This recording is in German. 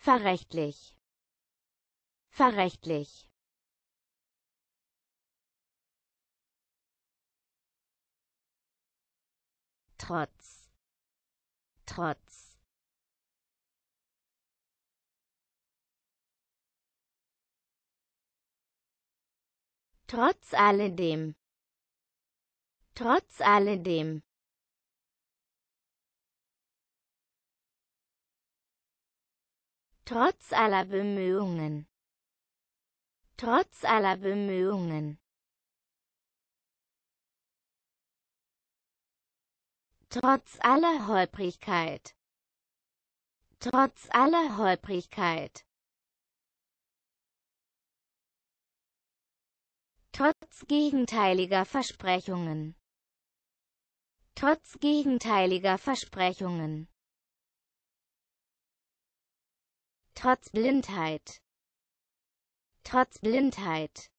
Verrechtlich. Verrechtlich. Trotz. Trotz. Trotz alledem. Trotz alledem. Trotz aller Bemühungen. Trotz aller Bemühungen. Trotz aller Holprigkeit. Trotz aller Holprigkeit. Trotz gegenteiliger Versprechungen. Trotz gegenteiliger Versprechungen. Trotz Blindheit. Trotz Blindheit.